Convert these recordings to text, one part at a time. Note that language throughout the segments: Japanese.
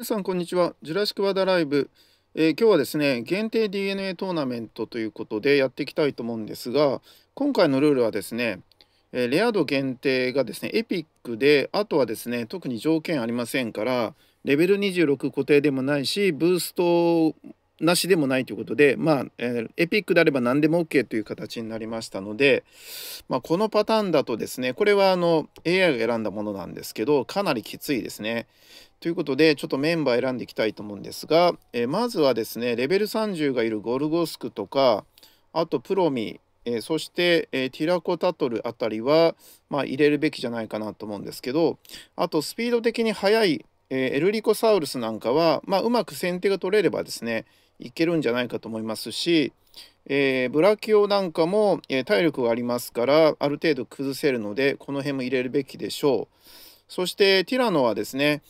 皆さん、こんにちは。ジュラシック・ワダライブ。えー、今日はですね、限定 DNA トーナメントということでやっていきたいと思うんですが、今回のルールはですね、えー、レア度限定がですね、エピックで、あとはですね、特に条件ありませんから、レベル26固定でもないし、ブーストなしでもないということで、まあ、えー、エピックであれば何でも OK という形になりましたので、まあ、このパターンだとですね、これはあの AI が選んだものなんですけど、かなりきついですね。ということで、ちょっとメンバー選んでいきたいと思うんですが、えー、まずはですね、レベル30がいるゴルゴスクとか、あとプロミ、えー、そして、えー、ティラコタトルあたりは、まあ、入れるべきじゃないかなと思うんですけど、あとスピード的に速い、えー、エルリコサウルスなんかは、まあ、うまく先手が取れればですね、いけるんじゃないかと思いますし、えー、ブラキオなんかも、えー、体力がありますからある程度崩せるのでこの辺も入れるべきでしょうそしてティラノはですね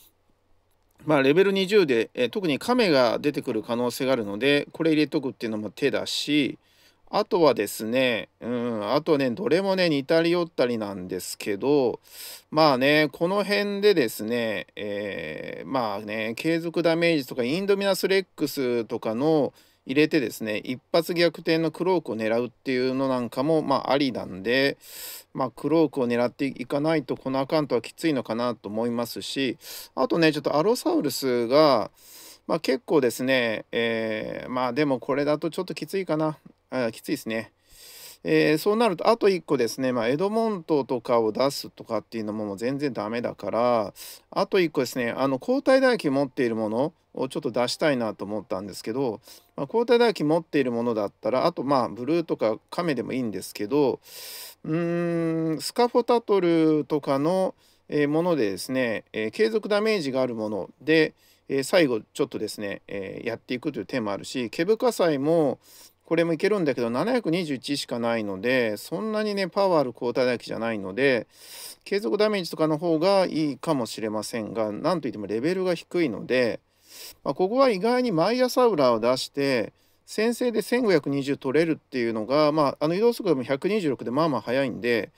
まあ、レベル20で、えー、特に亀が出てくる可能性があるのでこれ入れとくっていうのも手だしあとはですね、うん、あとね、どれもね、似たり寄ったりなんですけど、まあね、この辺でですね、えー、まあね、継続ダメージとか、インドミナスレックスとかの入れてですね、一発逆転のクロークを狙うっていうのなんかも、まあありなんで、まあクロークを狙っていかないと、このアカウントはきついのかなと思いますし、あとね、ちょっとアロサウルスが、まあ、結構ですね、えー、まあでもこれだとちょっときついかな。あきついですね。えー、そうなるとあと1個ですね、まあ、エドモントとかを出すとかっていうのももう全然ダメだからあと1個ですねあの抗体唾液持っているものをちょっと出したいなと思ったんですけど、まあ、抗体唾液持っているものだったらあとまあブルーとかカメでもいいんですけどうーんスカフォタトルとかのものでですね、え継続ダメージがあるもので、最後ちょっとですね、えやっていくという手もあるしケブカサイもこれもいけるんだけど721しかないのでそんなにねパワーある交代だけじゃないので継続ダメージとかの方がいいかもしれませんが何といってもレベルが低いので、まあ、ここは意外にマイアサウラーを出して先制で1520取れるっていうのが、まあ、あの移動速度も126でまあまあ速いんで、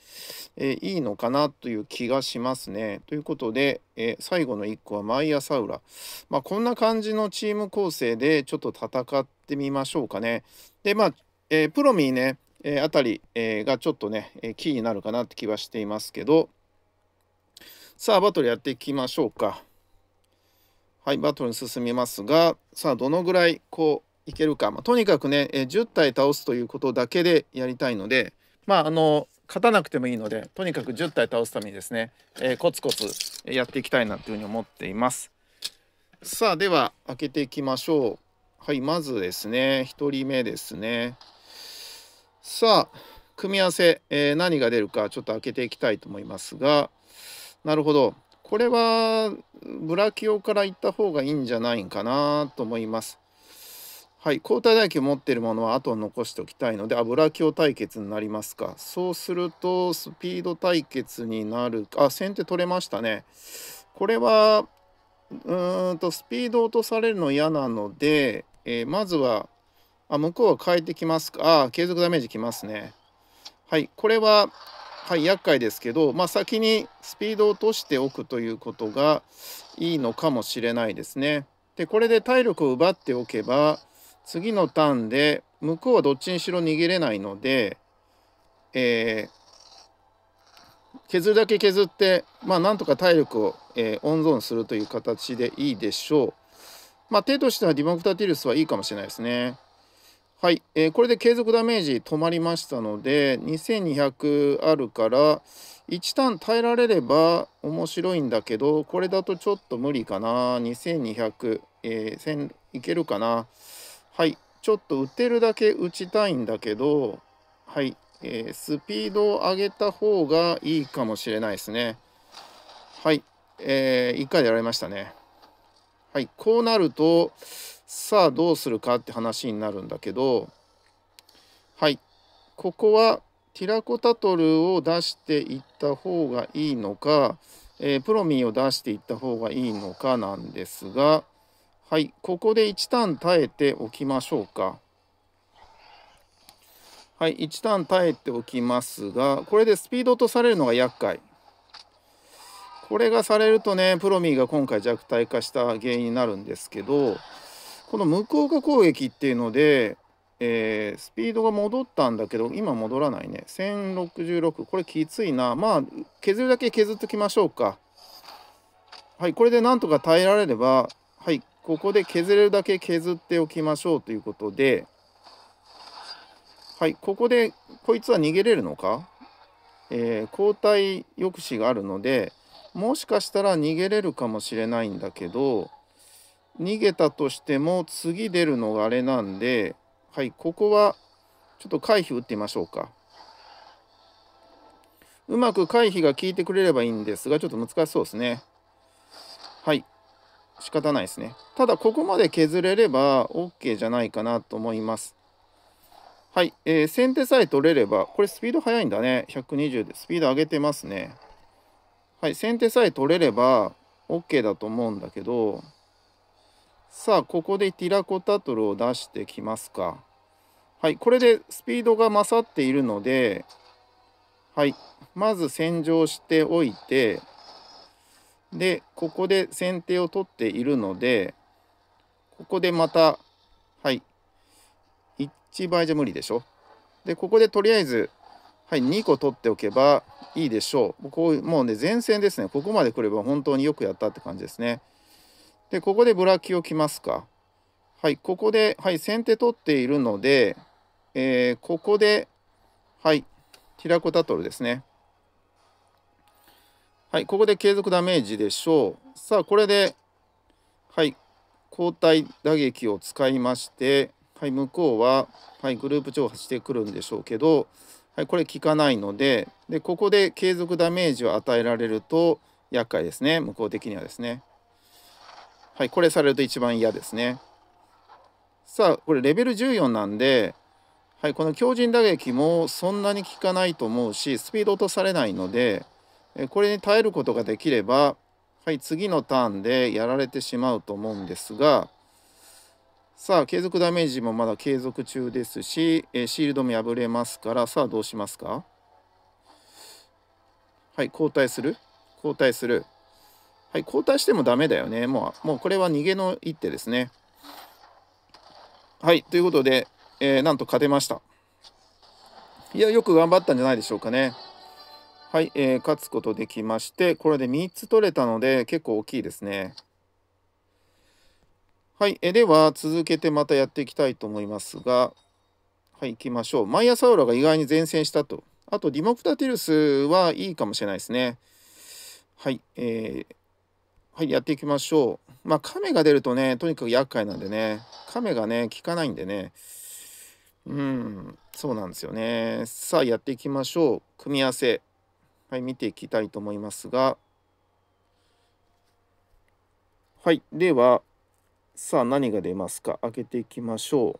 えー、いいのかなという気がしますね。ということで、えー、最後の1個はマイアサウラ。まあ、こんな感じのチーム構成でちょっと戦っってみましょうかね。で、まあ、えー、プロミーね、えー、あたり、えー、がちょっとね、えー、キーになるかなって気はしていますけど、さあ、バトルやっていきましょうか。はい、バトルに進みますが、さあ、どのぐらいこういけるか。まあ、とにかくね、えー、10体倒すということだけでやりたいので、まあ、あの、勝たなくてもいいので、とにかく10体倒すためにですね、えー、コツコツやっていきたいなというふうに思っています。さあ、では、開けていきましょう。はい、まずですね、1人目ですね。さあ、組み合わせ、えー、何が出るかちょっと開けていきたいと思いますが、なるほど。これは、ブラキオから行った方がいいんじゃないかなと思います。はい、交代代を持ってるものは後を残しておきたいので、油オ対決になりますか。そうすると、スピード対決になる。あ、先手取れましたね。これは、うーんと、スピード落とされるの嫌なので、えー、まずは、あ、向こうは変えてきますか。あ、継続ダメージきますね。はい、これは、はい、厄介ですけど、まあ、先にスピードを落としておくということがいいのかもしれないですね。で、これで体力を奪っておけば、次のターンで、向こうはどっちにしろ逃げれないので、えー、削るだけ削って、まあ、なんとか体力を、えー、温存するという形でいいでしょう。まあ、手としてはディマクタティルスはいいかもしれないですね。はい、えー、これで継続ダメージ止まりましたので2200あるから一旦耐えられれば面白いんだけどこれだとちょっと無理かな2200、えー、いけるかなはいちょっと打てるだけ打ちたいんだけどはい、えー、スピードを上げた方がいいかもしれないですねはい、えー、1回でやられましたねはい、こうなるとさあどうするかって話になるんだけどはいここはティラコタトルを出していった方がいいのか、えー、プロミンを出していった方がいいのかなんですがはいここで1ターン耐えておきましょうか。はい1ターン耐えておきますがこれでスピードとされるのが厄介。これがされるとねプロミーが今回弱体化した原因になるんですけどこの無効化攻撃っていうので、えー、スピードが戻ったんだけど今戻らないね1066これきついなまあ削るだけ削っときましょうかはいこれでなんとか耐えられればはいここで削れるだけ削っておきましょうということではいここでこいつは逃げれるのか、えー、交代抑止があるのでもしかしたら逃げれるかもしれないんだけど逃げたとしても次出るのがあれなんではいここはちょっと回避打ってみましょうか。うまく回避が効いてくれればいいんですがちょっと難しそうですね。はい仕方ないですね。ただここまで削れれば OK じゃないかなと思います。はい、えー、先手さえ取れればこれスピード速いんだね120でスピード上げてますね。はい、先手さえ取れれば OK だと思うんだけどさあここでティラコタトルを出してきますか。はい、これでスピードが勝っているので、はい、まず洗浄しておいてでここで先手を取っているのでここでまたはい1倍じゃ無理でしょ。でここでとりあえずはい、2個取っておけばいいでしょう。こうもうね、前線ですね。ここまで来れば本当によくやったって感じですね。で、ここでブラキをきますか。はい、ここで、はい、先手取っているので、えー、ここで、はい、ティラコタトルですね。はい、ここで継続ダメージでしょう。さあ、これで、はい、交代打撃を使いまして、はい、向こうは、はい、グループ挑発してくるんでしょうけど、はい、これ効かないのででここで継続ダメージを与えられると厄介ですね向こう的にはですね。はいこれされると一番嫌ですね。さあこれレベル14なんで、はい、この強靭打撃もそんなに効かないと思うしスピード落とされないのでこれに耐えることができれば、はい、次のターンでやられてしまうと思うんですが。さあ継続ダメージもまだ継続中ですし、えー、シールドも破れますからさあどうしますかはい交代する交代するはい交代してもダメだよねもうもうこれは逃げの一手ですねはいということで、えー、なんと勝てましたいやよく頑張ったんじゃないでしょうかねはい、えー、勝つことできましてこれで3つ取れたので結構大きいですねはい、えでは続けてまたやっていきたいと思いますが、はい、行きましょう。マイアサウラが意外に前線したと。あと、ディモクタティルスはいいかもしれないですね。はい、えー、はい、やっていきましょう。まあ、亀が出るとね、とにかく厄介なんでね、亀がね、効かないんでね、うん、そうなんですよね。さあ、やっていきましょう。組み合わせ。はい、見ていきたいと思いますが、はい、では、さあ何が出ますか開けていきましょう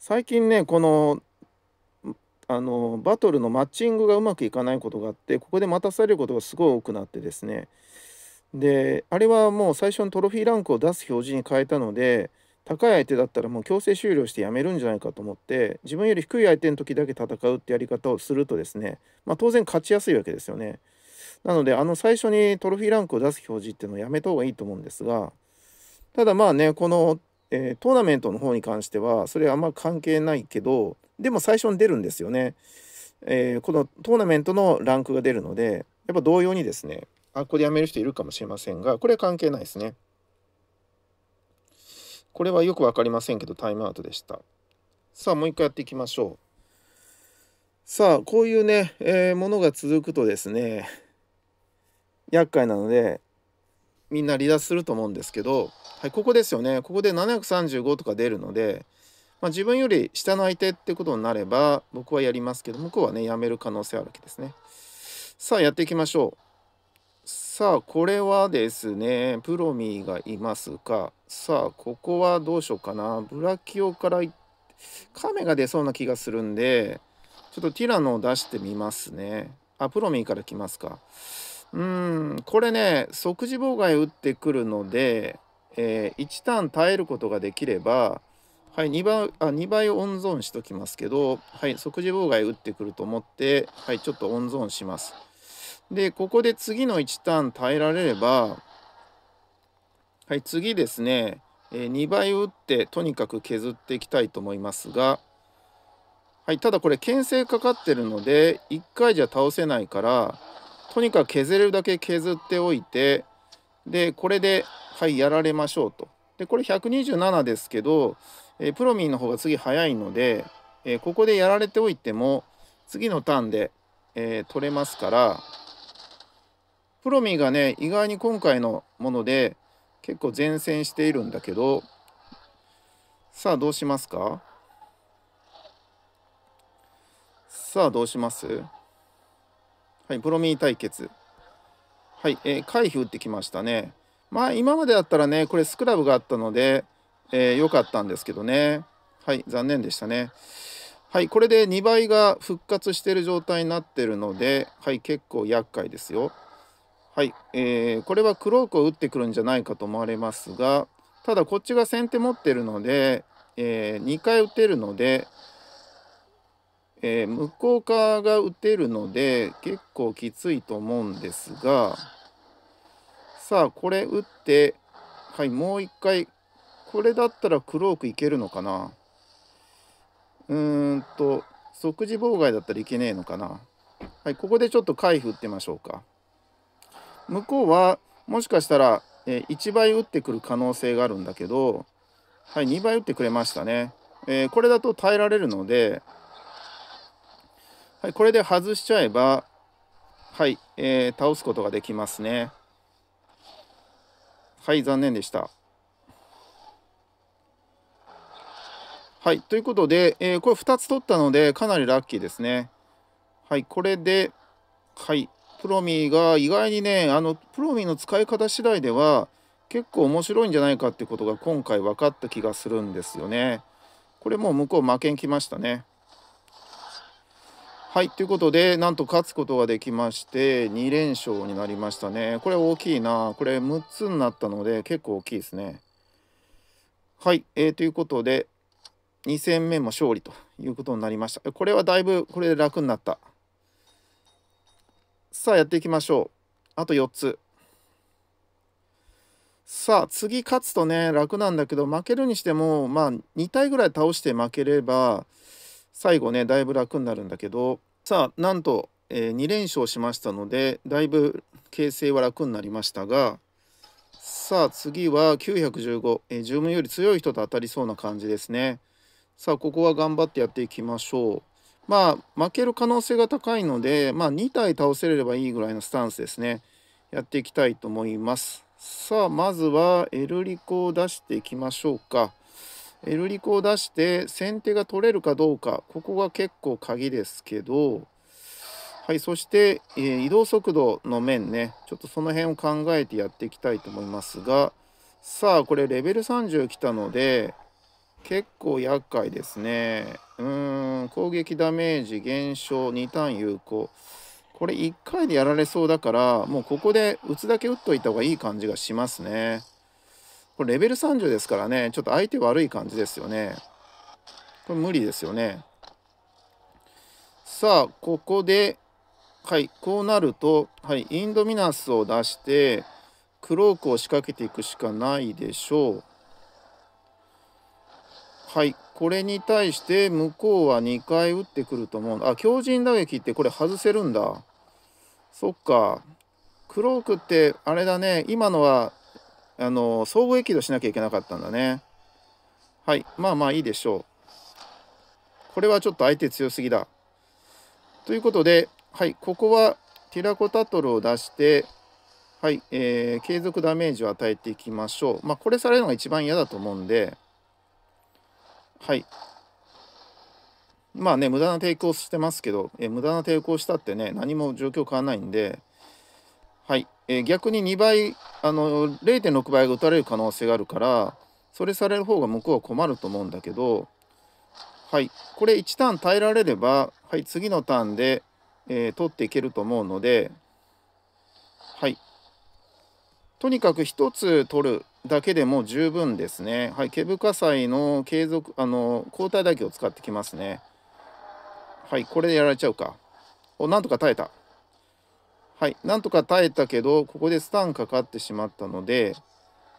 最近ねこのあのバトルのマッチングがうまくいかないことがあってここで待たされることがすごい多くなってですねであれはもう最初のトロフィーランクを出す表示に変えたので高い相手だったらもう強制終了してやめるんじゃないかと思って自分より低い相手の時だけ戦うってやり方をするとですね、まあ、当然勝ちやすいわけですよね。なので、あの最初にトロフィーランクを出す表示っていうのをやめた方がいいと思うんですが、ただまあね、この、えー、トーナメントの方に関しては、それはあんま関係ないけど、でも最初に出るんですよね。えー、このトーナメントのランクが出るので、やっぱ同様にですね、あ、ここでやめる人いるかもしれませんが、これは関係ないですね。これはよく分かりませんけど、タイムアウトでした。さあ、もう一回やっていきましょう。さあ、こういうね、えー、ものが続くとですね、厄介なのでみんな離脱すると思うんですけど、はい、ここですよねここで735とか出るので、まあ、自分より下の相手ってことになれば僕はやりますけど向こうはねやめる可能性あるわけですね。さあやっていきましょう。さあこれはですねプロミーがいますかさあここはどうしようかなブラキオから亀が出そうな気がするんでちょっとティラノを出してみますねあプロミーから来ますかうんこれね即時妨害打ってくるので、えー、1ターン耐えることができれば、はい、2, 倍あ2倍温存しときますけど、はい、即時妨害打ってくると思って、はい、ちょっと温存します。でここで次の1ターン耐えられれば、はい、次ですね、えー、2倍打ってとにかく削っていきたいと思いますが、はい、ただこれ牽制かかってるので1回じゃ倒せないから。とにかく削れるだけ削っておいてでこれではいやられましょうと。でこれ127ですけど、えー、プロミンの方が次早いので、えー、ここでやられておいても次のターンで、えー、取れますからプロミンがね意外に今回のもので結構前線しているんだけどさあどうしますかさあどうしますはい、プロミー対決。はい、えー、回避打ってきましたね。まあ、今までだったらね、これスクラブがあったので、えー、良かったんですけどね。はい、残念でしたね。はい、これで2倍が復活してる状態になってるので、はい、結構厄介ですよ。はい、えー、これはクロークを打ってくるんじゃないかと思われますが、ただこっちが先手持ってるので、えー、2回打てるので、えー、向こう側が打てるので結構きついと思うんですがさあこれ打ってはいもう一回これだったらクロークいけるのかなうーんと即時妨害だったらいけねえのかなはいここでちょっと回振ってましょうか向こうはもしかしたら、えー、1倍打ってくる可能性があるんだけどはい2倍打ってくれましたね、えー、これだと耐えられるのではい、これで外しちゃえば、はい、えー、倒すことができますね。はい、残念でした。はい、ということで、えー、これ2つ取ったので、かなりラッキーですね。はい、これで、はい、プロミーが意外にね、あの、プロミーの使い方次第では、結構面白いんじゃないかってことが今回分かった気がするんですよね。これもう向こう負けん来ましたね。はいということでなんと勝つことができまして2連勝になりましたねこれ大きいなこれ6つになったので結構大きいですねはいえー、ということで2戦目も勝利ということになりましたこれはだいぶこれで楽になったさあやっていきましょうあと4つさあ次勝つとね楽なんだけど負けるにしてもまあ2体ぐらい倒して負ければ最後ねだいぶ楽になるんだけどさあなんと、えー、2連勝しましたのでだいぶ形勢は楽になりましたがさあ次は915、えー、10分より強い人と当たりそうな感じですねさあここは頑張ってやっていきましょうまあ負ける可能性が高いのでまあ2体倒せればいいぐらいのスタンスですねやっていきたいと思いますさあまずはエルリコを出していきましょうかルリコを出して先手が取れるかどうかここが結構鍵ですけどはいそして、えー、移動速度の面ねちょっとその辺を考えてやっていきたいと思いますがさあこれレベル30来たので結構厄介ですねうーん攻撃ダメージ減少2ターン有効これ1回でやられそうだからもうここで打つだけ打っといた方がいい感じがしますね。これレベル30ですからね、ちょっと相手悪い感じですよね。これ無理ですよね。さあ、ここで、はい、こうなると、はい、インドミナスを出して、クロークを仕掛けていくしかないでしょう。はい、これに対して向こうは2回打ってくると思う。あ、強靭打撃ってこれ外せるんだ。そっか。クロークってあれだね、今のはあの相互益度しなきゃいけなかったんだねはいまあまあいいでしょうこれはちょっと相手強すぎだということではいここはティラコタトルを出してはい、えー、継続ダメージを与えていきましょうまあこれされるのが一番嫌だと思うんではいまあね無駄な抵抗してますけど、えー、無駄な抵抗したってね何も状況変わらないんではい、えー、逆に2倍あの0.6倍が打たれる可能性があるからそれされる方が向こうは困ると思うんだけどはいこれ1ターン耐えられれば、はい、次のターンで、えー、取っていけると思うのではいとにかく1つ取るだけでも十分ですね。はい、毛深祭の継続あの交代だけを使ってきますね。はい、これでやられちゃうか。お、なんとか耐えた。はい、なんとか耐えたけど、ここでスタンかかってしまったので、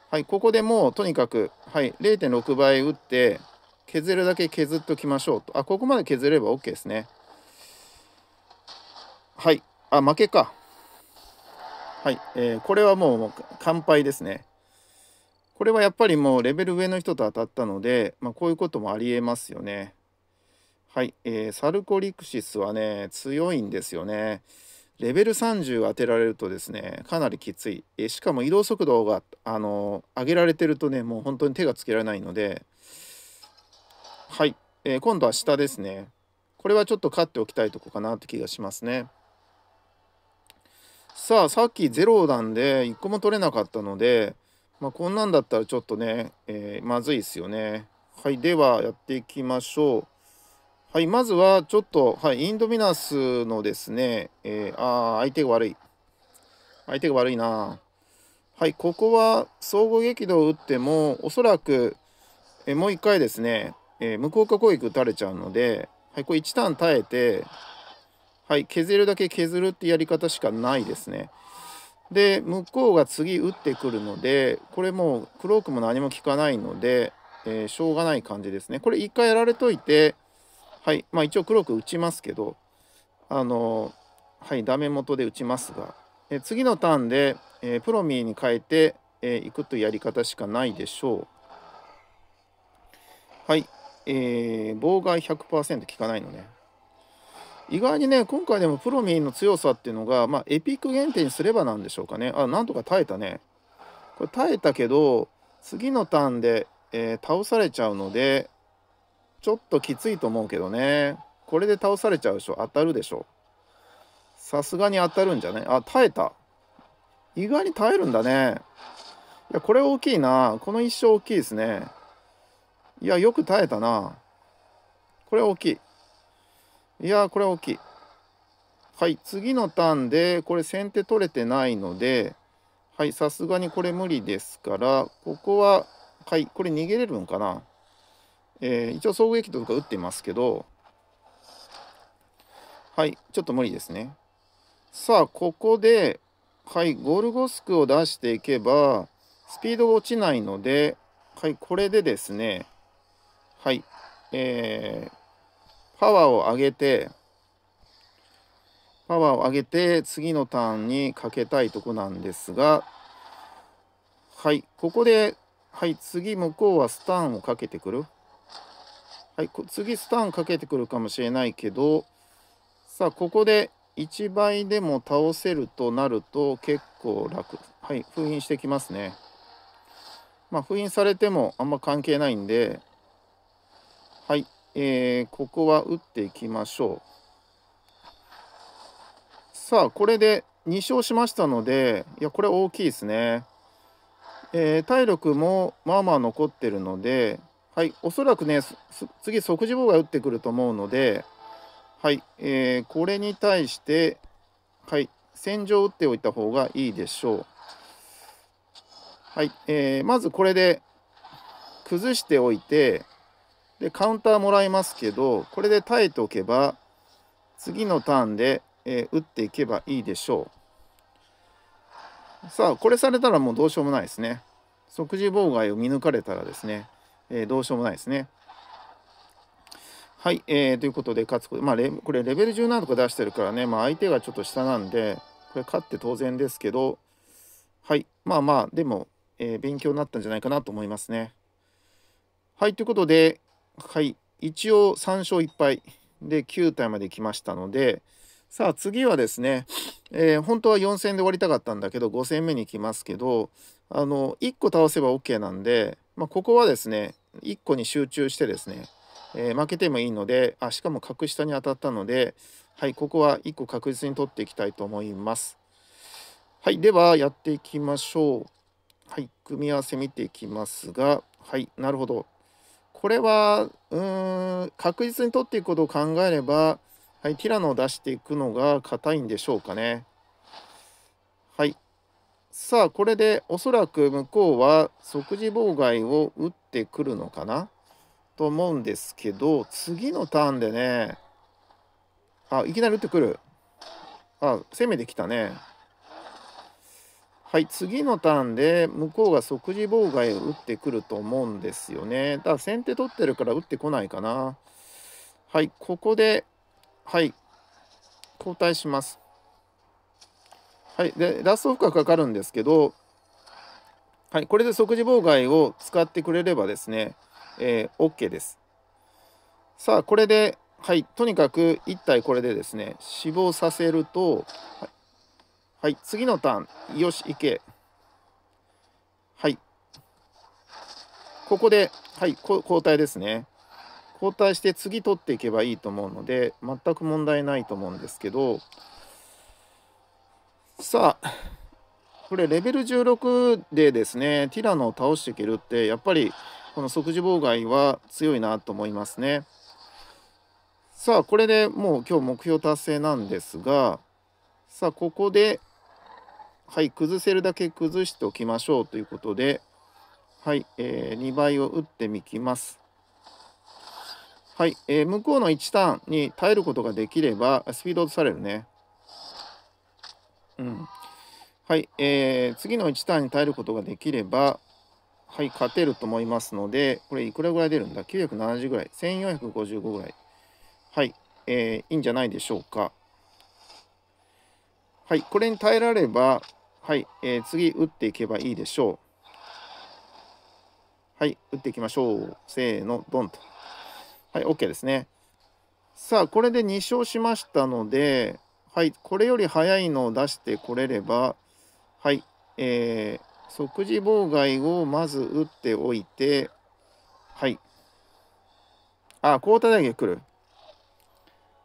はい、ここでもうとにかく、はい、0.6倍打って、削るだけ削っときましょうと。あ、ここまで削れば OK ですね。はい、あ、負けか。はい、えー、これはもう完敗ですね。これはやっぱりもうレベル上の人と当たったので、まあ、こういうこともありえますよね。はい、えー、サルコリクシスはね、強いんですよね。レベル30当てられるとですねかなりきついえしかも移動速度があの上げられてるとねもう本当に手がつけられないのではい、えー、今度は下ですねこれはちょっと勝っておきたいとこかなって気がしますねさあさっき0なんで1個も取れなかったので、まあ、こんなんだったらちょっとね、えー、まずいですよねはいではやっていきましょうはい、まずはちょっと、はい、インドミナスのですね、えー、ああ、相手が悪い。相手が悪いな。はい、ここは総合激怒を打っても、おそらく、えー、もう一回ですね、えー、無効化攻撃打たれちゃうので、はい、これ1ターン耐えて、はい、削るだけ削るってやり方しかないですね。で、向こうが次打ってくるので、これもうクロークも何も効かないので、えー、しょうがない感じですね。これ一回やられといて、はいまあ、一応黒く打ちますけどあのはいダメ元で打ちますが、え次のターンで、えプロミーに変えてい、えー、くというやり方しかないでしょう。はい、えー、妨害100%効かないのね。意外にね今回でもプロミーの強さっていうのが、まあ、エピック限定にすればなんでしょうかねあなんとか耐えたねこれ耐えたけど次のターンで、えー、倒されちゃうので、ちょっときついと思うけどねこれで倒されちゃうでしょ当たるでしょさすがに当たるんじゃないあ耐えた意外に耐えるんだねいやこれ大きいなこの一生大きいですねいやよく耐えたなこれ大きいいやこれ大きいはい次のターンでこれ先手取れてないのではいさすがにこれ無理ですからここははいこれ逃げれるんかなえー、一応総合撃とか打ってますけど、はい、ちょっと無理ですね。さあ、ここで、はい、ゴルゴスクを出していけば、スピードが落ちないので、はい、これでですね、はい、えー、パワーを上げて、パワーを上げて、次のターンにかけたいとこなんですが、はい、ここで、はい、次、向こうはスターンをかけてくる。はい、次スタンかけてくるかもしれないけどさあここで1倍でも倒せるとなると結構楽はい封印してきますねまあ封印されてもあんま関係ないんではいえー、ここは打っていきましょうさあこれで2勝しましたのでいやこれ大きいですね、えー、体力もまあまあ残ってるのではい、おそらくね、次、即時妨害打ってくると思うので、はい、えー、これに対して、はい、戦場を打っておいた方がいいでしょう。はい、えー、まずこれで崩しておいて、で、カウンターもらいますけど、これで耐えておけば、次のターンで、えー、打っていけばいいでしょう。さあ、これされたらもうどうしようもないですね。即時妨害を見抜かれたらですね。えー、どうしようもないですね。はい、えー、ということで勝つこと、まあ、これレベル17とか出してるからね、まあ、相手がちょっと下なんでこれ勝って当然ですけどはいまあまあでも、えー、勉強になったんじゃないかなと思いますね。はいということではい一応3勝1敗で9体まで来ましたのでさあ次はですね、えー、本当は4戦で終わりたかったんだけど5戦目に来ますけどあの1個倒せば OK なんでまあ、ここはですね1個に集中してですね、えー、負けてもいいのであしかも格下に当たったのではいここは1個確実に取っていきたいと思いますはいではやっていきましょうはい組み合わせ見ていきますがはいなるほどこれはうーん確実に取っていくことを考えればはいティラノを出していくのが硬いんでしょうかねはいさあこれでおそらく向こうは即時妨害を打ってくるのかなと思うんですけど次のターンでねあいきなり打ってくるあ攻めてきたねはい次のターンで向こうが即時妨害を打ってくると思うんですよねだから先手取ってるから打ってこないかなはいここではい交代しますはい、でラスト負荷かかるんですけど、はい、これで即時妨害を使ってくれればですね、えー、OK です。さあこれで、はい、とにかく1体これでですね死亡させると、はい、はい、次のターンよし行け。はいここで、はい、交代ですね。交代して次取っていけばいいと思うので全く問題ないと思うんですけどさあこれレベル16でですねティラノを倒していけるってやっぱりこの即時妨害は強いなと思いますね。さあこれでもう今日目標達成なんですがさあここではい崩せるだけ崩しておきましょうということではい、えー、2倍を打ってみきます。はい、えー、向こうの1ターンに耐えることができればスピード落とされるね。うん、はい、えー、次の1ターンに耐えることができれば、はい、勝てると思いますので、これいくらぐらい出るんだ ?970 ぐらい、1455ぐらい。はい、えー、いいんじゃないでしょうか。はい、これに耐えられば、はい、えー、次打っていけばいいでしょう。はい、打っていきましょう。せーの、ドンと。はい、OK ですね。さあ、これで2勝しましたので、はい、これより早いのを出してこれれば、はい、えー、即時妨害をまず打っておいて、はい。あ、交代だけ来る。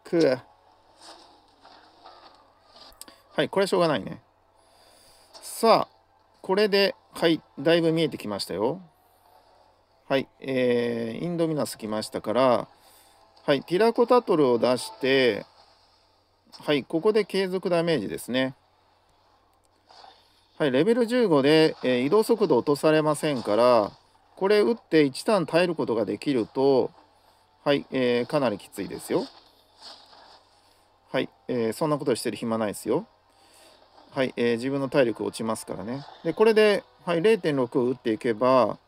くはい、これしょうがないね。さあ、これで、はい、だいぶ見えてきましたよ。はい、えー、インドミナス来ましたから、はい、ティラコタトルを出して、はい、ここで継続ダメージですね。はい、レベル15で、えー、移動速度落とされませんから、これ打って1ターン耐えることができると、はい、えー、かなりきついですよ。はい、えー、そんなことしてる暇ないですよ。はい、えー、自分の体力落ちますからね。で、これで、はい、0.6を打っていけば、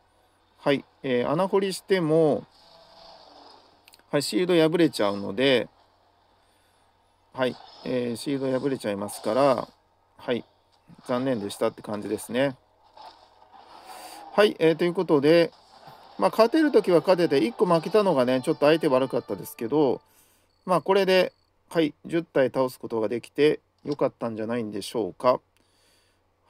はい、えー、穴掘りしても、はい、シールド破れちゃうので、はい、えー、シード破れちゃいますから、はい、残念でしたって感じですね。はい、えー、ということで、まあ、勝てる時は勝てて、1個負けたのがね、ちょっと相手悪かったですけど、まあ、これで、はい、10体倒すことができて、よかったんじゃないんでしょうか。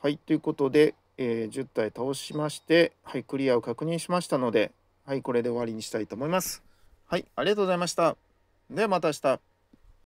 はい、ということで、えー、10体倒しまして、はい、クリアを確認しましたので、はい、これで終わりにしたいと思います。はい、ありがとうございました。ではまた明日。